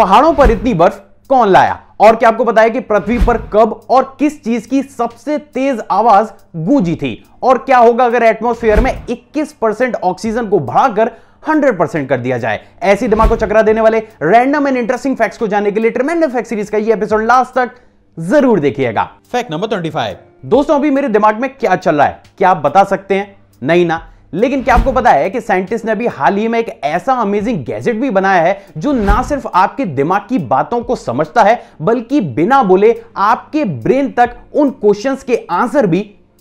पहाड़ों पर इतनी बर्फ कौन लाया और क्या आपको बताया कि पृथ्वी पर कब और किस चीज की सबसे तेज आवाज गूंजी थी और क्या होगा अगर एटमोस्फेयर में 21 परसेंट ऑक्सीजन को बढ़ाकर 100 परसेंट कर दिया जाए ऐसी दिमाग को चकरा देने वाले रैंडम एंड इंटरेस्टिंग फैक्ट्स को जानने के लिए ट्रिमेंडर फैक्ट सीरीज का ये एपिसोड लास्ट तक जरूर देखिएगा फैक्ट नंबर 25 दोस्तों अभी मेरे दिमाग में क्या चल रहा है क्या आप बता सकते हैं नहीं ना लेकिन क्या आपको पता है कि साइंटिस्ट ने अभी हाल ही में एक ऐसा अमेजिंग गैजेट भी बनाया है जो ना सिर्फ आपके दिमाग की बातों को समझता है बल्कि बिना बोले आपके ब्रेन तक उन क्वेश्चंस के आंसर भी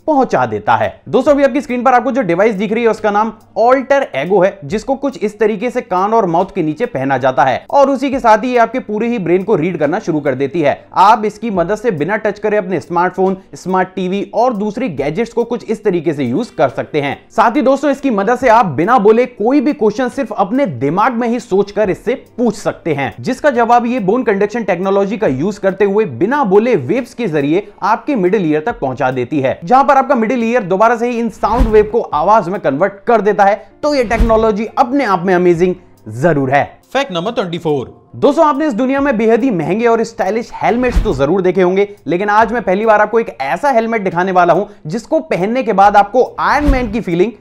पहुंचा देता है दोस्तों अभी आपकी स्क्रीन पर आपको जो डिवाइस दिख रही है उसका नाम ऑल्टर एगो है जिसको कुछ इस तरीके से कान और माउथ के नीचे पहना जाता है और उसी के साथ ही आपके पूरे ही ब्रेन को रीड करना शुरू कर देती है आप इसकी मदद से बिना टच करे अपने स्मार्टफोन स्मार्ट टीवी और दूसरे गैजेट्स को कुछ इस तरीके से यूज कर सकते हैं साथ ही दोस्तों इसकी मदद से आप बिना बोले कोई भी क्वेश्चन सिर्फ अपने दिमाग में ही सोचकर इससे पूछ सकते हैं जिसका जवाब ये बोन कंडक्शन टेक्नोलॉजी का यूज करते हुए बिना बोले वेब्स के जरिए आपके मिडिल ईयर तक पहुंचा देती है जहां पर आपका मिडिल ईयर दोबारा से ही इन साउंड वेव को आवाज में कन्वर्ट कर देता है तो ये टेक्नोलॉजी अपने आप में अमेजिंग जरूर है फैक्ट नंबर 24 दोस्तों आपने इस दुनिया में बेहद ही महंगे और स्टाइलिश हेलमेट्स तो जरूर देखे होंगे लेकिन आज मैं पहली बार आपको एक ऐसा हेलमेट दिखाने वाला हूं जिसको पहनने के बाद आपको आयरन मैन की फीलिंग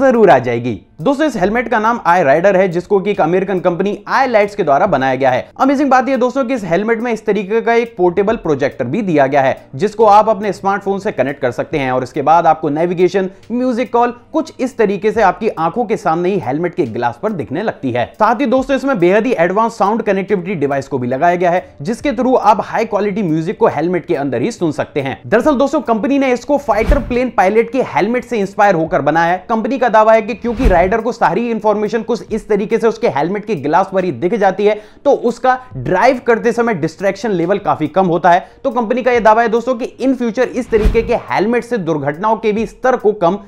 जरूर आ जाएगी दोस्तों इस हेलमेट का नाम आई राइडर है जिसको कि एक अमेरिकन कंपनी आई लाइट्स के द्वारा बनाया गया है अमेजिंग बात यह दोस्तों कि इस हेलमेट में इस तरीके का एक पोर्टेबल प्रोजेक्टर भी दिया गया है जिसको आप अपने स्मार्टफोन से कनेक्ट कर सकते हैं और इसके बाद आपको नेविगेशन म्यूजिक कॉल कुछ इस तरीके से आपकी आंखों के सामने ही हेलमेट के ग्लास पर दिखने लगती है साथ ही दोस्तों इसमें बेहद ही एडवांस साउंड कनेक्टिविटी डिवाइस को भी लगाया गया है जिसके थ्रू आप हाई क्वालिटी म्यूजिक को हेलमेट के अंदर ही सुन सकते हैं दरअसल दोस्तों कंपनी ने इसको फाइटर प्लेन पायलट के हेलमेट से इंस्पायर होकर बनाया है कंपनी का दावा है कि क्योंकि राइड राइडर को सारी इंफॉर्मेशन कुछ इस तरीके से उसके हेलमेट के ग्लास पर ही दिख जाती है तो उसका ड्राइव करते समय डिस्ट्रैक्शन लेवल काफी कम होता है तो कंपनी का यह दावा है दोस्तों कि इन फ्यूचर इस तरीके के हेलमेट से दुर्घटनाओं के भी स्तर को कम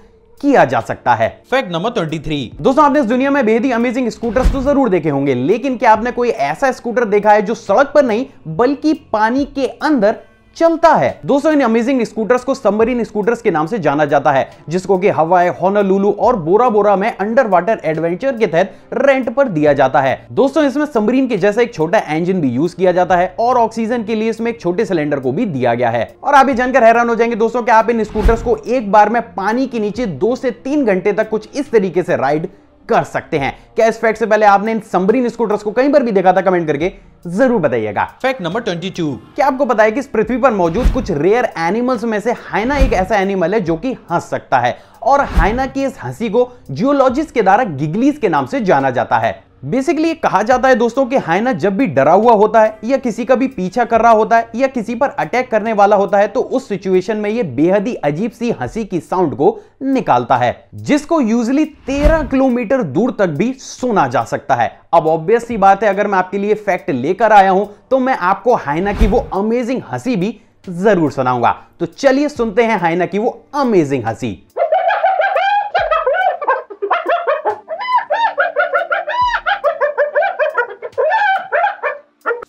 किया जा सकता है फैक्ट नंबर 33 दोस्तों आपने इस दुनिया में बेहद ही अमेजिंग स्कूटर्स तो जरूर देखे होंगे लेकिन क्या आपने कोई ऐसा स्कूटर देखा है जो सड़क पर नहीं बल्कि पानी के अंदर चलता है दोस्तों इन अमेजिंग स्कूटर्स को सबमरीन स्कूटर्स के नाम से जाना जाता है जिसको कि हवाई होनालुलु और बोरा बोरा में अंडर वाटर एडवेंचर के तहत रेंट पर दिया जाता है दोस्तों इसमें सबमरीन के जैसा एक छोटा इंजन भी यूज किया जाता है और ऑक्सीजन के लिए इसमें एक छोटे सिलेंडर को भी दिया गया है और आप ये जानकर हैरान हो जाएंगे दोस्तों की आप इन स्कूटर्स को एक बार में पानी के नीचे दो से तीन घंटे तक कुछ इस तरीके से राइड कर सकते हैं क्या इस फैक्ट से पहले आपने इन समरीन स्कूटर्स को कहीं पर भी देखा था कमेंट करके जरूर बताइएगा फैक्ट नंबर 22 क्या आपको पता है कि इस पृथ्वी पर मौजूद कुछ रेयर एनिमल्स में से हाइना एक ऐसा एनिमल है जो कि हंस सकता है और हाइना की इस हंसी को जियोलॉजिस्ट के द्वारा गिगलीस के नाम से जाना जाता है बेसिकली कहा जाता है दोस्तों कि हाइना जब भी डरा हुआ होता है या किसी का भी पीछा कर रहा होता है या किसी पर अटैक करने वाला होता है तो उस सिचुएशन में ये बेहद ही अजीब सी हंसी की साउंड को निकालता है जिसको यूजली तेरह किलोमीटर दूर तक भी सुना जा सकता है अब ऑब्वियस सी बात है अगर मैं आपके लिए फैक्ट लेकर आया हूं तो मैं आपको हाइना की वो अमेजिंग हंसी भी जरूर सुनाऊंगा तो चलिए सुनते हैं हाइना की वो अमेजिंग हंसी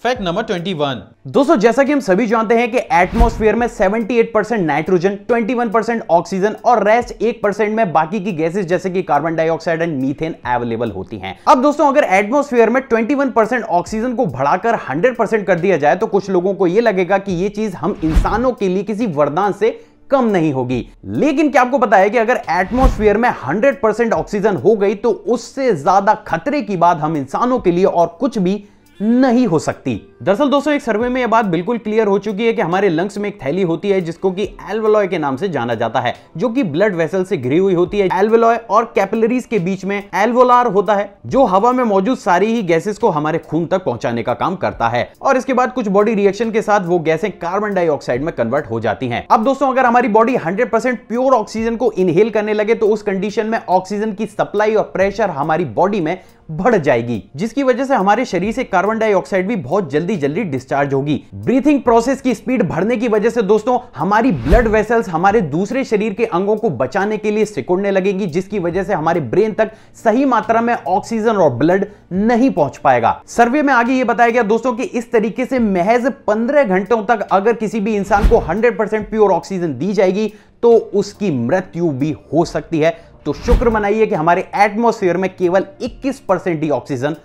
फैक्ट नंबर 21 दोस्तों जैसा कि हम सभी जानते हैं कि एटमॉस्फेयर में 78% नाइट्रोजन 21% ऑक्सीजन और रेस्ट 1% में बाकी की गैसेस जैसे कि carbon dioxide and methane available होती हैं अब दोस्तों अगर एटमॉस्फेयर में 21% ऑक्सीजन को बढ़ाकर 100% कर दिया जाए तो कुछ लोगों को यह लगेगा कि ये चीज हम इंसानों के लिए किसी वरदान से कम नहीं होगी लेकिन क्या आपको पता है कि अगर एटमॉस्फेयर में 100% ऑक्सीजन हो गई तो उससे ज्यादा खतरे की बात हम इंसानों के लिए और कुछ भी नहीं हो सकती दरअसल दोस्तों एक सर्वे में यह बात बिल्कुल क्लियर हो चुकी है कि हमारे लंग्स में एक थैली होती है जिसको कि एल्वेलॉय के नाम से जाना जाता है जो कि ब्लड वेसल से घिरी हुई होती है एल्वेलॉय और कैपिलरीज के बीच में एल्वोलार होता है जो हवा में मौजूद सारी ही गैसेस को हमारे खून तक पहुंचाने का काम करता है और इसके बाद कुछ बॉडी रिएक्शन के साथ वो गैसें कार्बन डाइऑक्साइड में कन्वर्ट हो जाती है अब दोस्तों अगर हमारी बॉडी हंड्रेड प्योर ऑक्सीजन को इनहेल करने लगे तो उस कंडीशन में ऑक्सीजन की सप्लाई और प्रेशर हमारी बॉडी में बढ़ जाएगी जिसकी वजह से हमारे शरीर से कार्बन डाइऑक्साइड भी बहुत जल्दी जल्दी जल्दी डिस्चार्ज होगी ब्रीथिंग प्रोसेस की स्पीड बढ़ने की वजह से दोस्तों हमारी ब्लड वेसल्स हमारे दूसरे शरीर के अंगों को बचाने के लिए सिकुड़ने लगेंगी जिसकी वजह से हमारे ब्रेन तक सही मात्रा में ऑक्सीजन और ब्लड नहीं पहुंच पाएगा सर्वे में आगे ये बताया गया दोस्तों कि इस तरीके से महज 15 घंटों तक अगर किसी भी इंसान को 100% प्योर ऑक्सीजन दी जाएगी तो उसकी मृत्यु भी हो सकती है तो शुक्र मनाइए कि हमारे एटमोस्फेयर में केवल 21 परसेंट ही ऑक्सीजन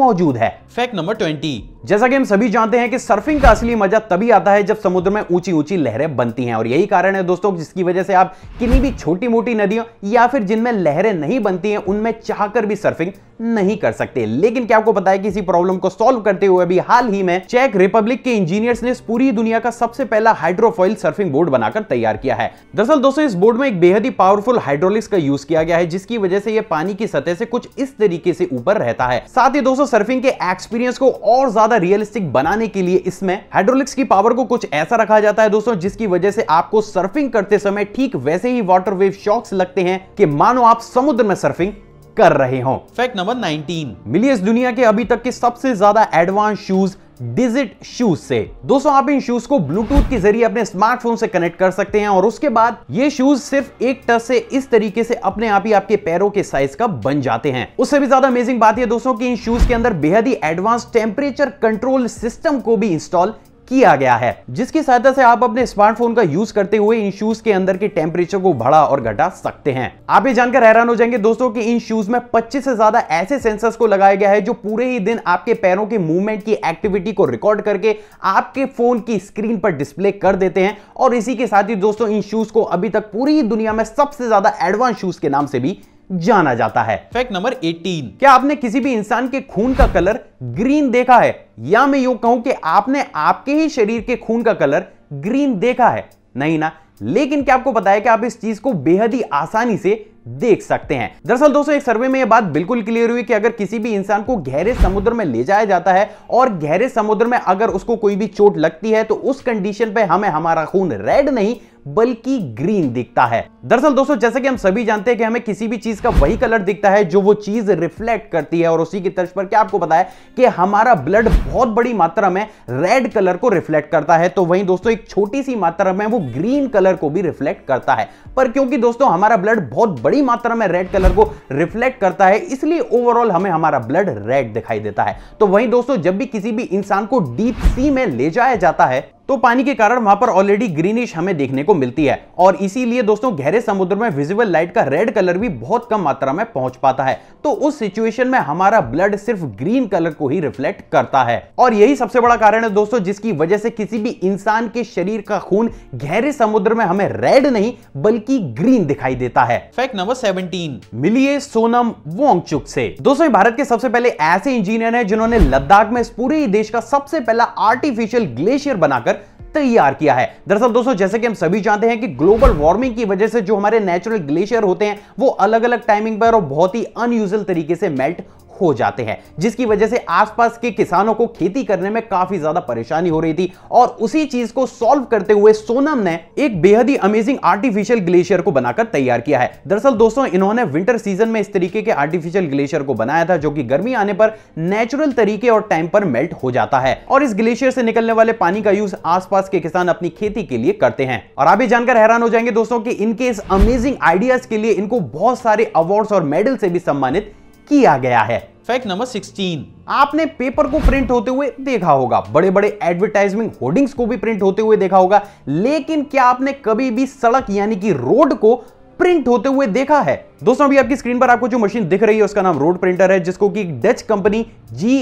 मौजूद है फैक्ट नंबर 20 जैसा कि हम सभी जानते हैं कि सर्फिंग का असली मजा तभी आता है जब समुद्र में ऊंची ऊंची लहरें बनती हैं और यही कारण है दोस्तों जिसकी वजह से आप किन्हीं भी छोटी मोटी नदियों या फिर जिनमें लहरें नहीं बनती हैं उनमें चाहकर भी सर्फिंग नहीं कर सकते लेकिन क्या आपको पता है कि इसी प्रॉब्लम को सॉल्व करते हुए भी हाल ही में चेक रिपब्लिक के इंजीनियर्स ने पूरी दुनिया का सबसे पहला हाइड्रोफॉइल सर्फिंग बोर्ड बनाकर तैयार किया है दरअसल दोस्तों इस बोर्ड में एक बेहद ही पावरफुल हाइड्रोलिक्स का यूज किया गया है जिसकी वजह से यह पानी की सतह से कुछ इस तरीके से ऊपर रहता है साथ ही दोस्तों सर्फिंग के एक्सपीरियंस को और ज्यादा ज्यादा रियलिस्टिक बनाने के लिए इसमें हाइड्रोलिक्स की पावर को कुछ ऐसा रखा जाता है दोस्तों जिसकी वजह से आपको सर्फिंग करते समय ठीक वैसे ही वाटर वेव शॉक्स लगते हैं कि मानो आप समुद्र में सर्फिंग कर रहे हो फैक्ट नंबर 19 मिलियस दुनिया के अभी तक के सबसे ज्यादा एडवांस शूज डिजिट शूज से दोस्तों आप इन शूज को ब्लूटूथ के जरिए अपने स्मार्टफोन से कनेक्ट कर सकते हैं और उसके बाद ये शूज सिर्फ एक टच से इस तरीके से अपने आप ही आपके पैरों के साइज का बन जाते हैं उससे भी ज्यादा अमेजिंग बात है दोस्तों की इन शूज के अंदर बेहद ही एडवांस टेम्परेचर कंट्रोल सिस्टम को भी इंस्टॉल किया गया है जिसकी सहायता से आप अपने स्मार्टफोन का यूज करते हुए इन शूज के अंदर के टेम्परेचर को बढ़ा और घटा सकते हैं आप ये जानकर हैरान हो जाएंगे दोस्तों कि इन शूज में 25 से ज्यादा ऐसे सेंसर्स को लगाया गया है जो पूरे ही दिन आपके पैरों के मूवमेंट की एक्टिविटी को रिकॉर्ड करके आपके फोन की स्क्रीन पर डिस्प्ले कर देते हैं और इसी के साथ ही दोस्तों इन शूज को अभी तक पूरी दुनिया में सबसे ज्यादा एडवांस शूज के नाम से भी जाना जाता है फैक्ट नंबर 18 क्या आपने किसी भी इंसान के खून का कलर ग्रीन देखा है या मैं यू कहूं कि आपने आपके ही शरीर के खून का कलर ग्रीन देखा है नहीं ना लेकिन क्या आपको बताया कि आप इस चीज को बेहद ही आसानी से देख सकते हैं दरअसल दोस्तों एक सर्वे में यह बात बिल्कुल क्लियर हुई कि अगर किसी भी इंसान को गहरे समुद्र में ले जाया जाता है और गहरे समुद्र में अगर उसको कोई भी चोट लगती है तो उस कंडीशन पे हमें हमारा खून रेड नहीं बल्कि ग्रीन दिखता है दरअसल दोस्तों जैसे कि हम सभी जानते हैं कि हमें किसी भी चीज का वही कलर दिखता है जो वो चीज रिफ्लेक्ट करती है और उसी की तर्ज पर क्या आपको बताया कि हमारा ब्लड बहुत बड़ी मात्रा में रेड कलर को रिफ्लेक्ट करता है तो वहीं दोस्तों एक छोटी सी मात्रा में वो ग्रीन कलर को भी रिफ्लेक्ट करता है पर क्योंकि दोस्तों हमारा ब्लड बहुत बड़ी मात्रा में रेड कलर को रिफ्लेक्ट करता है इसलिए ओवरऑल हमें हमारा ब्लड रेड दिखाई देता है तो वहीं दोस्तों जब भी किसी भी इंसान को डीप सी में ले जाया जाता है तो पानी के कारण वहां पर ऑलरेडी ग्रीनिश हमें देखने को मिलती है और इसीलिए दोस्तों गहरे समुद्र में विजिबल लाइट का रेड कलर भी बहुत कम मात्रा में पहुंच पाता है तो उस सिचुएशन में हमारा ब्लड सिर्फ ग्रीन कलर को ही रिफ्लेक्ट करता है और यही सबसे बड़ा कारण है दोस्तों जिसकी वजह से किसी भी इंसान के शरीर का खून गहरे समुद्र में हमें रेड नहीं बल्कि ग्रीन दिखाई देता है फैक्ट नंबर सेवनटीन मिलिए सोनम वोंगचुक से दोस्तों भारत के सबसे पहले ऐसे इंजीनियर है जिन्होंने लद्दाख में पूरे देश का सबसे पहला आर्टिफिशियल ग्लेशियर बनाकर तैयार किया है दरअसल दोस्तों जैसे कि हम सभी जानते हैं कि ग्लोबल वार्मिंग की वजह से जो हमारे नेचुरल ग्लेशियर होते हैं वो अलग अलग टाइमिंग पर और बहुत ही अनयूजल तरीके से मेल्ट हो जाते हैं जिसकी वजह से आसपास के किसानों को खेती करने में काफी ज्यादा परेशानी हो रही थी और उसी चीज को सॉल्व करते हुए सोनम ने एक बेहद ही अमेजिंग आर्टिफिशियल ग्लेशियर को बनाकर तैयार किया है दरअसल दोस्तों इन्होंने विंटर सीजन में इस तरीके के आर्टिफिशियल ग्लेशियर को बनाया था जो कि गर्मी आने पर नेचुरल तरीके और टाइम पर मेल्ट हो जाता है और इस ग्लेशियर से निकलने वाले पानी का यूज आसपास के किसान अपनी खेती के लिए करते हैं और आप ये जानकर हैरान हो जाएंगे दोस्तों कि इनके इस अमेजिंग आइडियाज के लिए इनको बहुत सारे अवार्ड्स और मेडल से भी सम्मानित किया गया है फैक्ट नंबर 16 आपने पेपर को प्रिंट होते हुए देखा होगा बड़े बड़े एडवर्टाइजमेंट होर्डिंग्स को भी प्रिंट होते हुए देखा होगा लेकिन क्या आपने कभी भी सड़क यानी कि रोड को प्रिंट होते हुए देखा है दोस्तों अभी आपकी स्क्रीन पर आपको जो मशीन दिख रही है उसका नाम रोड प्रिंटर है जिसको कि डच कंपनी जी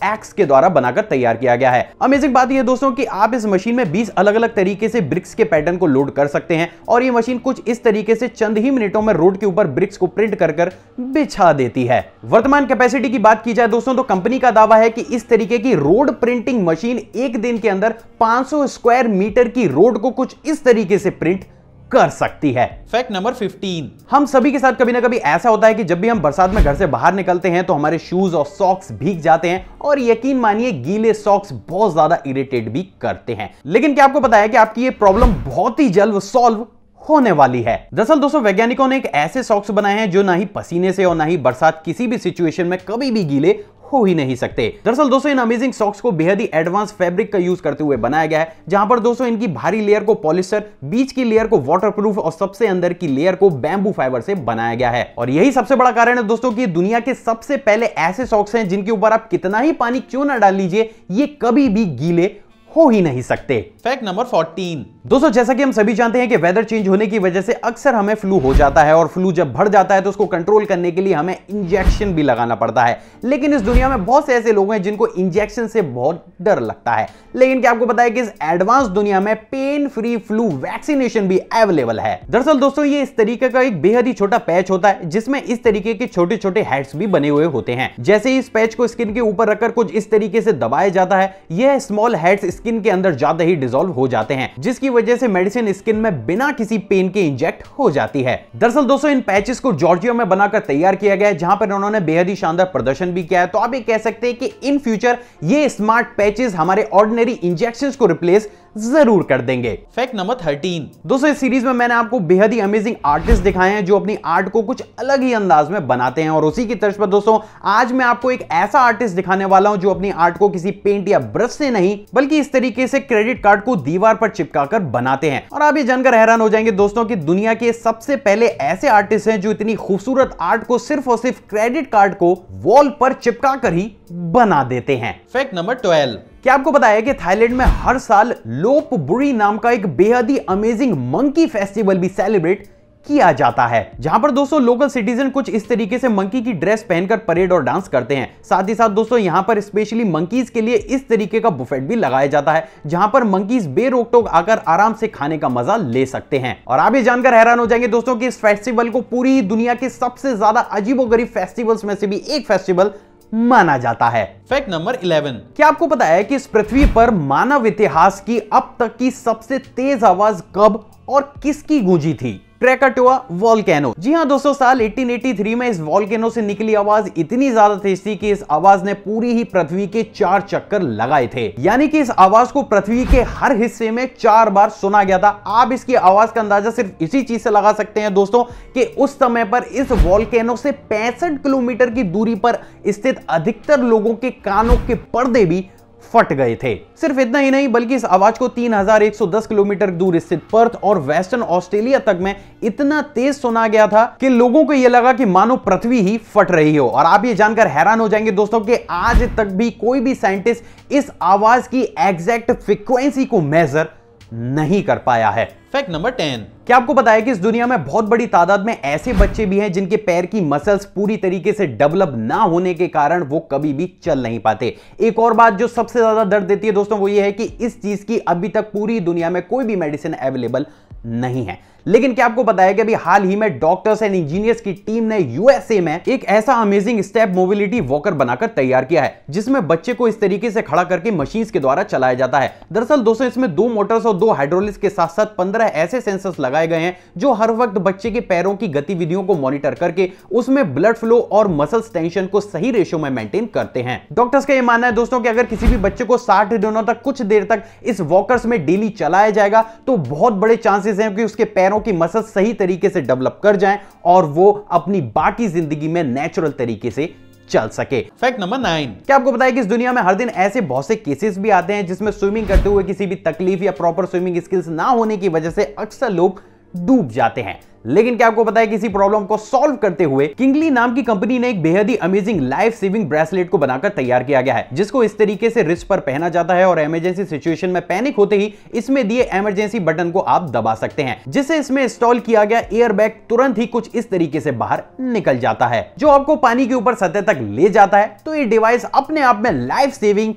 के द्वारा बनाकर तैयार किया गया है अमेजिंग बात यह दोस्तों कि आप इस मशीन में 20 अलग अलग तरीके से ब्रिक्स के पैटर्न को लोड कर सकते हैं और ये मशीन कुछ इस तरीके से चंद ही मिनटों में रोड के ऊपर ब्रिक्स को प्रिंट कर कर बिछा देती है वर्तमान कैपेसिटी की बात की जाए दोस्तों तो कंपनी का दावा है कि इस तरीके की रोड प्रिंटिंग मशीन एक दिन के अंदर पांच स्क्वायर मीटर की रोड को कुछ इस तरीके से प्रिंट कर सकती है फैक्ट नंबर 15 हम सभी के साथ कभी ना कभी ऐसा होता है कि जब भी हम बरसात में घर से बाहर निकलते हैं तो हमारे शूज और सॉक्स भीग जाते हैं और यकीन मानिए गीले सॉक्स बहुत ज्यादा इरिटेट भी करते हैं लेकिन क्या आपको पता है कि आपकी ये प्रॉब्लम बहुत ही जल्द सॉल्व होने वाली है दरअसल दोस्तों वैज्ञानिकों ने एक ऐसे सॉक्स बनाए हैं जो ना ही पसीने से और ना ही बरसात किसी भी सिचुएशन में कभी भी गीले हो ही नहीं सकते दरअसल दोस्तों इन अमेजिंग सॉक्स को बेहद ही एडवांस फैब्रिक का यूज करते हुए बनाया गया है जहां पर दोस्तों इनकी भारी लेयर को पॉलिस्टर बीच की लेयर को वाटरप्रूफ और सबसे अंदर की लेयर को बैंबू फाइबर से बनाया गया है और यही सबसे बड़ा कारण है दोस्तों की दुनिया के सबसे पहले ऐसे सॉक्स हैं जिनके ऊपर आप कितना ही पानी क्यों ना डाल लीजिए ये कभी भी गीले हो ही नहीं सकते फैक्ट नंबर 14 दोस्तों जैसा कि हम सभी जानते हैं कि वेदर चेंज होने की वजह से अक्सर हमें फ्लू हो जाता है और फ्लू जब बढ़ जाता है तो उसको कंट्रोल करने के लिए हमें इंजेक्शन भी लगाना पड़ता है लेकिन इस दुनिया में बहुत से ऐसे लोग हैं जिनको इंजेक्शन से बहुत डर लगता है लेकिन क्या आपको पता है कि इस एडवांस दुनिया में पेन फ्री फ्लू वैक्सीनेशन भी अवेलेबल है दरअसल दोस्तों ये इस तरीके का एक बेहद ही छोटा पैच होता है जिसमें इस तरीके के छोटे छोटे हेड्स भी बने हुए होते हैं जैसे ही इस पैच को स्किन के ऊपर रखकर कुछ इस तरीके से दबाया जाता है यह स्मॉल हेड्स स्किन के अंदर ज्यादा ही डिजोल्व हो जाते हैं जिसकी वजह से मेडिसिन स्किन में बिना किसी पेन के इंजेक्ट हो जाती है दरअसल दोस्तों इन पैचेस को जॉर्जिया में बनाकर तैयार किया गया है जहां पर उन्होंने बेहद ही शानदार प्रदर्शन भी किया है तो आप ये कह सकते हैं कि इन फ्यूचर ये स्मार्ट पैचेस हमारे ऑर्डिनरी इंजेक्शन को रिप्लेस जरूर कर देंगे फैक्ट नंबर थर्टीन दोस्तों इस सीरीज में मैंने आपको बेहद ही अमेजिंग आर्टिस्ट दिखाए हैं जो अपनी आर्ट को कुछ अलग ही अंदाज में बनाते हैं और उसी की तर्ज पर दोस्तों आज मैं आपको एक ऐसा आर्टिस्ट दिखाने वाला हूं जो अपनी आर्ट को किसी पेंट या ब्रश से नहीं बल्कि इस तरीके से क्रेडिट कार्ड को दीवार पर चिपकाकर बनाते हैं और आप ये जानकर हैरान हो जाएंगे दोस्तों की दुनिया के सबसे पहले ऐसे आर्टिस्ट हैं जो इतनी खूबसूरत आर्ट को सिर्फ और सिर्फ क्रेडिट कार्ड को वॉल पर चिपका ही बना देते हैं फैक्ट नंबर ट्वेल्व क्या आपको पता है कि थाईलैंड में हर साल लोप बुरी नाम का एक बेहद ही अमेजिंग मंकी फेस्टिवल भी सेलिब्रेट किया जाता है जहां पर दोस्तों लोकल सिटीजन कुछ इस तरीके से मंकी की ड्रेस पहनकर परेड और डांस करते हैं साथ ही साथ दोस्तों यहां पर स्पेशली मंकीज के लिए इस तरीके का बुफेट भी लगाया जाता है जहां पर मंकीज बेरोक टोक आकर आराम से खाने का मजा ले सकते हैं और आप ये जानकर हैरान हो जाएंगे दोस्तों की इस फेस्टिवल को पूरी दुनिया के सबसे ज्यादा अजीबो फेस्टिवल्स में से भी एक फेस्टिवल माना जाता है फैक्ट नंबर 11 क्या आपको पता है कि इस पृथ्वी पर मानव इतिहास की अब तक की सबसे तेज आवाज कब और किसकी गूंजी थी क्रेकाटोआ वॉलकैनो जी हाँ दोस्तों साल 1883 में इस वॉलकैनो से निकली आवाज इतनी ज्यादा तेज थी कि इस आवाज ने पूरी ही पृथ्वी के चार चक्कर लगाए थे यानी कि इस आवाज को पृथ्वी के हर हिस्से में चार बार सुना गया था आप इसकी आवाज का अंदाजा सिर्फ इसी चीज से लगा सकते हैं दोस्तों कि उस समय पर इस वॉलकैनो से पैंसठ किलोमीटर की दूरी पर स्थित अधिकतर लोगों के कानों के पर्दे भी फट गए थे सिर्फ इतना ही नहीं बल्कि इस आवाज को 3110 किलोमीटर दूर स्थित पर्थ और वेस्टर्न ऑस्ट्रेलिया तक में इतना तेज सुना गया था कि लोगों को यह लगा कि मानो पृथ्वी ही फट रही हो और आप ये जानकर हैरान हो जाएंगे दोस्तों कि आज तक भी कोई भी साइंटिस्ट इस आवाज की एग्जैक्ट फ्रिक्वेंसी को मेजर नहीं कर पाया है फैक्ट नंबर टेन क्या आपको पता है कि इस दुनिया में बहुत बड़ी तादाद में ऐसे बच्चे भी हैं जिनके पैर की मसल्स पूरी तरीके से डेवलप ना होने के कारण वो कभी भी चल नहीं पाते एक और बात जो सबसे ज्यादा दर्द देती है दोस्तों वो ये है कि इस चीज की अभी तक पूरी दुनिया में कोई भी मेडिसिन अवेलेबल नहीं है लेकिन क्या आपको बताया है कि अभी हाल ही में डॉक्टर्स एंड इंजीनियर्स की टीम ने यूएसए में एक ऐसा अमेजिंग स्टेप मोबिलिटी वॉकर बनाकर तैयार किया है जिसमें बच्चे को इस तरीके से खड़ा करके मशीन के द्वारा चलाया जाता है दरअसल दोस्तों इसमें दो मोटर्स और दो हाइड्रोलिक्स के साथ साथ पंद्रह ऐसे सेंसर्स लगाए गए हैं जो हर वक्त बच्चे के पैरों की गतिविधियों को मॉनिटर करके उसमें ब्लड फ्लो और मसल्स टेंशन को सही रेशो में मेंटेन करते हैं डॉक्टर्स का यह मानना है दोस्तों कि अगर किसी भी बच्चे को 60 दिनों तक कुछ देर तक इस वॉकर्स में डेली चलाया जाएगा तो बहुत बड़े चांसेस हैं कि उसके पैरों पैरों की मसल सही तरीके से डेवलप कर जाए और वो अपनी बाकी जिंदगी में नेचुरल तरीके से चल सके फैक्ट नंबर नाइन क्या आपको बताया कि इस दुनिया में हर दिन ऐसे बहुत से केसेस भी आते हैं जिसमें स्विमिंग करते हुए किसी भी तकलीफ या प्रॉपर स्विमिंग स्किल्स ना होने की वजह से अक्सर लोग डूब जाते हैं लेकिन क्या आपको पता है कि प्रॉब्लम को सॉल्व करते हुए किंगली नाम की कंपनी ने एक बेहद ही अमेजिंग लाइफ सेविंग ब्रेसलेट को बनाकर तैयार किया गया है जिसको इस तरीके से रिस्ट पर पहना जाता है और इमरजेंसी सिचुएशन में पैनिक होते ही इसमें दिए इमरजेंसी बटन को आप दबा सकते हैं जिसे इसमें इंस्टॉल किया गया एयरबैग तुरंत ही कुछ इस तरीके से बाहर निकल जाता है जो आपको पानी के ऊपर सतह तक ले जाता है तो ये डिवाइस अपने आप में लाइफ सेविंग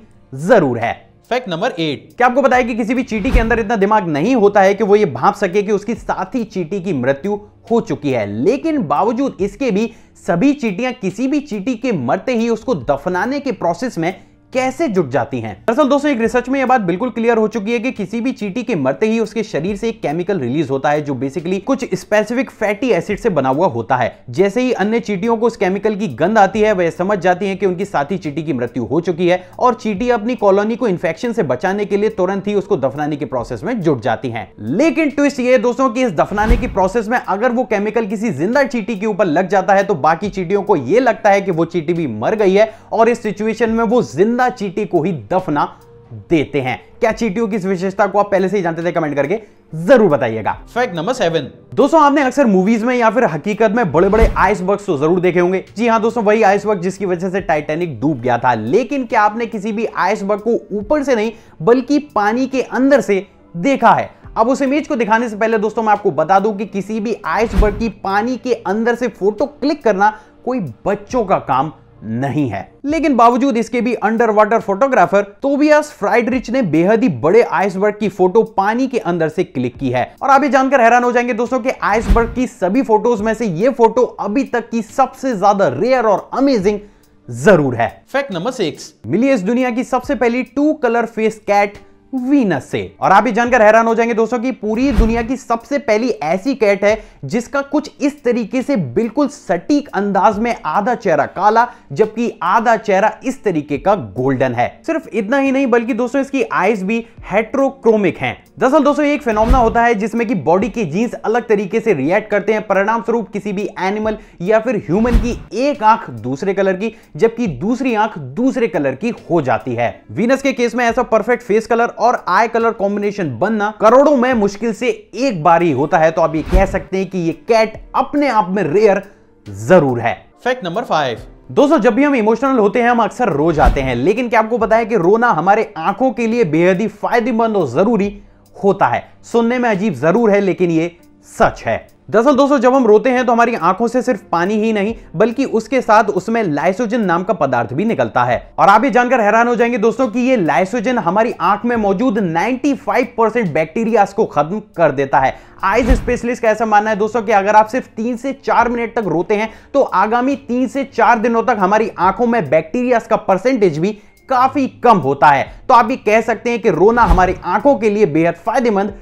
जरूर है फैक्ट नंबर एट क्या आपको पता है कि किसी भी चीटी के अंदर इतना दिमाग नहीं होता है कि वो ये भाप सके कि उसकी साथी चीटी की मृत्यु हो चुकी है लेकिन बावजूद इसके भी सभी चीटियां किसी भी चीटी के मरते ही उसको दफनाने के प्रोसेस में कैसे जुट जाती हैं दरअसल दोस्तों एक रिसर्च में यह बात बिल्कुल क्लियर हो चुकी है कि किसी भी चीटी के मरते ही उसके शरीर से एक केमिकल रिलीज होता है जो बेसिकली कुछ स्पेसिफिक फैटी एसिड से बना हुआ होता है जैसे ही अन्य चीटियों को उस केमिकल की गंध आती है वह समझ जाती है कि उनकी साथी चीटी की मृत्यु हो चुकी है और चीटी अपनी कॉलोनी को इन्फेक्शन से बचाने के लिए तुरंत ही उसको दफनाने के प्रोसेस में जुट जाती है लेकिन ट्विस्ट ये दोस्तों की इस दफनाने की प्रोसेस में अगर वो केमिकल किसी जिंदा चीटी के ऊपर लग जाता है तो बाकी चीटियों को यह लगता है कि वो चीटी भी मर गई है और इस सिचुएशन में वो जिंदा जिंदा चीटी को ही दफना देते हैं क्या चीटियों की इस विशेषता को आप पहले से ही जानते थे कमेंट करके जरूर बताइएगा फैक्ट नंबर सेवन दोस्तों आपने अक्सर मूवीज में या फिर हकीकत में बड़े बड़े आइसबर्ग्स तो जरूर देखे होंगे जी हाँ दोस्तों वही आइसबर्ग जिसकी वजह से टाइटैनिक डूब गया था लेकिन क्या आपने किसी भी आइसबर्ग को ऊपर से नहीं बल्कि पानी के अंदर से देखा है अब उस इमेज को दिखाने से पहले दोस्तों मैं आपको बता दूं कि किसी भी आइसबर्ग की पानी के अंदर से फोटो क्लिक करना कोई बच्चों का काम नहीं है लेकिन बावजूद इसके भी under water photographer Tobias Friedrich ने बेहद ही बड़े आइसबर्ग की फोटो पानी के अंदर से क्लिक की है और आप ये जानकर हैरान हो जाएंगे दोस्तों कि आइसबर्ग की सभी फोटोज में से ये फोटो अभी तक की सबसे ज्यादा रेयर और अमेजिंग जरूर है फैक्ट नंबर सिक्स मिली इस दुनिया की सबसे पहली two colour face cat Venus से और आप ये जानकर हैरान हो जाएंगे दोस्तों कि पूरी दुनिया की सबसे पहली ऐसी कैट है जिसका कुछ इस तरीके से बिल्कुल सटीक अंदाज में आधा चेहरा काला जबकि आधा चेहरा इस तरीके का गोल्डन है सिर्फ इतना ही नहीं बल्कि दोस्तों इसकी आईज भी हेट्रोक्रोमिक हैं दरअसल दोस्तों एक फेनोमना होता है जिसमें कि बॉडी के जीन्स अलग तरीके से रिएक्ट करते हैं परिणाम स्वरूप किसी भी एनिमल या फिर ह्यूमन की एक आंख दूसरे कलर की जबकि दूसरी आंख दूसरे कलर की हो जाती है वीनस के केस में ऐसा परफेक्ट फेस कलर और आई कलर कॉम्बिनेशन बनना करोड़ों में मुश्किल से एक बार ही होता है तो आप ये कह सकते हैं कि कि ये कैट अपने आप में रेयर जरूर है फैक्ट नंबर फाइव दोस्तों जब भी हम इमोशनल होते हैं हम अक्सर रो जाते हैं लेकिन क्या आपको पता है कि रोना हमारे आंखों के लिए बेहद ही फायदेमंद और जरूरी होता है सुनने में अजीब जरूर है लेकिन ये सच है दरअसल दोस्तों जब हम रोते हैं तो हमारी आंखों से सिर्फ पानी ही नहीं बल्कि उसके साथ उसमें लाइसोजन नाम का पदार्थ भी निकलता है और आप ये जानकर हैरान हो जाएंगे दोस्तों कि ये लाइसोजन हमारी आंख में मौजूद 95% परसेंट बैक्टीरिया को खत्म कर देता है आइज स्पेशलिस्ट का ऐसा मानना है दोस्तों कि अगर आप सिर्फ तीन से चार मिनट तक रोते हैं तो आगामी तीन से चार दिनों तक हमारी आंखों में बैक्टीरिया का परसेंटेज भी काफी कम होता है तो आप ये कह सकते हैं कि रोना हमारी आंखों के लिए बेहद फायदेमंद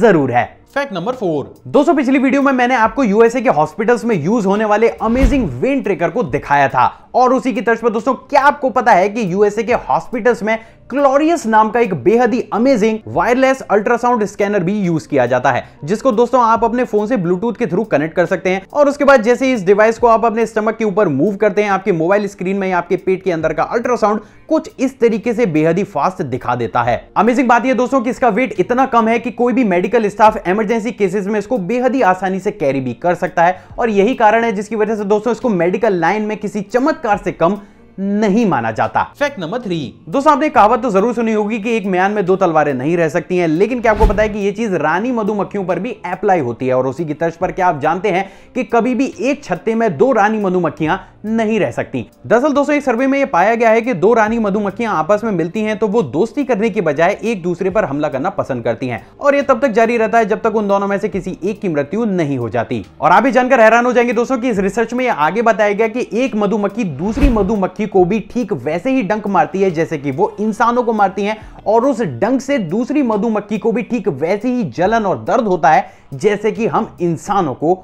जरूर है फैक्ट नंबर फोर दोस्तों पिछली वीडियो में मैंने आपको यूएसए के हॉस्पिटल्स में यूज होने वाले अमेजिंग वेन ट्रेकर को दिखाया था और उसी की तर्ज पर दोस्तों क्या आपको पता है कि यूएसए के हॉस्पिटल्स में क्लोरियस नाम का एक बेहद ही अमेजिंग वायरलेस अल्ट्रासाउंड स्कैनर भी यूज किया जाता है जिसको दोस्तों आप अपने फोन से ब्लूटूथ के थ्रू कनेक्ट कर सकते हैं और उसके बाद जैसे इस डिवाइस को आप अपने स्टमक के ऊपर मूव करते हैं आपके मोबाइल स्क्रीन में आपके पेट के अंदर का अल्ट्रासाउंड कुछ इस तरीके से बेहद ही फास्ट दिखा देता है अमेजिंग बात यह दोस्तों की इसका वेट इतना कम है कि कोई भी मेडिकल स्टाफ इमरजेंसी केसेस में इसको बेहद ही आसानी से कैरी भी कर सकता है और यही कारण है जिसकी वजह से दोस्तों इसको मेडिकल लाइन में किसी चमत्कार से कम नहीं माना जाता फैक्ट नंबर थ्री दोस्तों आपने कहावत तो जरूर सुनी होगी कि एक म्यान में दो तलवारें नहीं रह सकती हैं लेकिन क्या आपको पता है कि ये चीज रानी मधुमक्खियों पर भी अप्लाई होती है और उसी की तर्ज पर क्या आप जानते हैं कि कभी भी एक छत्ते में दो रानी मधुमक्खियां नहीं रह सकती दरअसल दोस्तों एक सर्वे में यह पाया गया है कि दो रानी मधुमक्खियां आपस में मिलती हैं तो वो दोस्ती करने के बजाय एक दूसरे पर हमला करना पसंद करती हैं और यह तब तक जारी रहता है जब तक उन दोनों में से किसी एक की मृत्यु नहीं हो जाती और आप भी जानकर हैरान हो जाएंगे दोस्तों की इस रिसर्च में आगे बताया गया कि एक मधुमक्खी दूसरी मधुमक्खी को भी ठीक वैसे ही डंक मारती है जैसे कि वो इंसानों को मारती है और उस डंक से दूसरी मधुमक्खी को भी ठीक वैसे ही जलन और दर्द होता है जैसे कि हम इंसानों को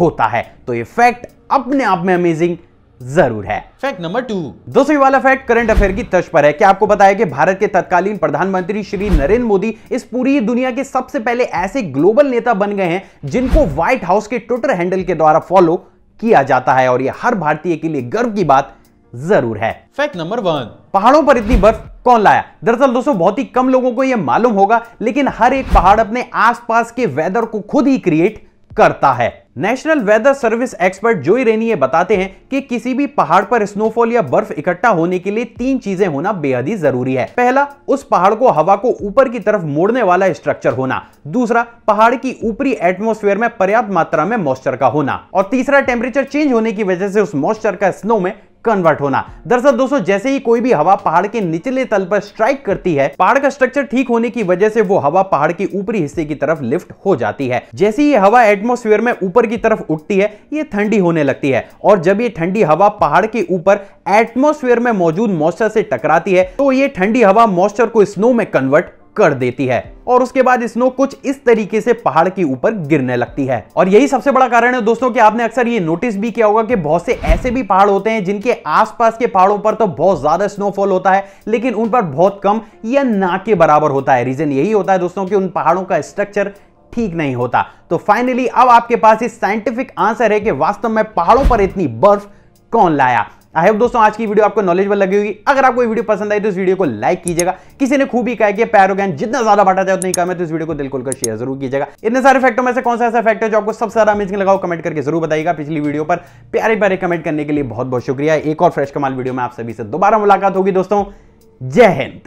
होता है तो ये फैक्ट अपने आप में अमेजिंग जरूर है फैक्ट नंबर टू दूसरी वाला फैक्ट करंट अफेयर की तर्ज पर है क्या आपको बताया कि भारत के तत्कालीन प्रधानमंत्री श्री नरेंद्र मोदी इस पूरी दुनिया के सबसे पहले ऐसे ग्लोबल नेता बन गए हैं जिनको व्हाइट हाउस के ट्विटर हैंडल के द्वारा फॉलो किया जाता है और यह हर भारतीय के लिए गर्व की बात है जरूर है फैक्ट नंबर वन पहाड़ों पर इतनी बर्फ कौन लाया दरअसल दोस्तों बहुत ही कम लोगों को यह मालूम होगा लेकिन हर एक पहाड़ अपने आसपास के वेदर को खुद ही क्रिएट करता है नेशनल वेदर सर्विस एक्सपर्ट जोई रेनी ये बताते हैं कि किसी भी पहाड़ पर स्नोफॉल या बर्फ इकट्ठा होने के लिए तीन चीजें होना बेहद ही जरूरी है पहला उस पहाड़ को हवा को ऊपर की तरफ मोड़ने वाला स्ट्रक्चर होना दूसरा पहाड़ की ऊपरी एटमोस्फेयर में पर्याप्त मात्रा में मॉइस्चर का होना और तीसरा टेम्परेचर चेंज होने की वजह से उस मॉइस्चर का स्नो में कन्वर्ट होना दरअसल दोस्तों जैसे ही कोई भी हवा पहाड़ के निचले तल पर स्ट्राइक करती है पहाड़ का स्ट्रक्चर ठीक होने की वजह से वो हवा पहाड़ के ऊपरी हिस्से की तरफ लिफ्ट हो जाती है जैसे ही हवा एटमोस्फेयर में ऊपर की तरफ उठती है ये ठंडी होने लगती है और जब ये ठंडी हवा पहाड़ के ऊपर एटमोस्फेयर में मौजूद मॉइस्चर से टकराती है तो ये ठंडी हवा मॉइस्चर को स्नो में कन्वर्ट कर देती है और उसके बाद स्नो कुछ इस तरीके से पहाड़ के ऊपर गिरने लगती है और यही सबसे बड़ा कारण है दोस्तों कि आपने अक्सर ये नोटिस भी किया होगा कि बहुत से ऐसे भी पहाड़ होते हैं जिनके आसपास के पहाड़ों पर तो बहुत ज्यादा स्नोफॉल होता है लेकिन उन पर बहुत कम या ना के बराबर होता है रीजन यही होता है दोस्तों की उन पहाड़ों का स्ट्रक्चर ठीक नहीं होता तो फाइनली अब आपके पास ये साइंटिफिक आंसर है कि वास्तव में पहाड़ों पर इतनी बर्फ कौन लाया आई होप दोस्तों आज की वीडियो आपको नॉलेजबल लगी होगी अगर आपको वीडियो पसंद आई तो इस वीडियो को लाइक कीजिएगा किसी ने खूब ही कहा कि पैरोगैन जितना ज्यादा बांटा जाए उतना ही कम है तो इस वीडियो को दिल कर शेयर जरूर कीजिएगा इतने सारे फैक्टों में से कौन सा ऐसा फैक्ट है जो आपको सबसे ज्यादा अमेजिंग लगाओ कमेंट करके जरूर बताएगा पिछली वीडियो पर प्यारे प्यारे कमेंट करने के लिए बहुत बहुत शुक्रिया एक और फ्रेश कमाल वीडियो में आप सभी से दोबारा मुलाकात होगी दोस्तों जय हिंद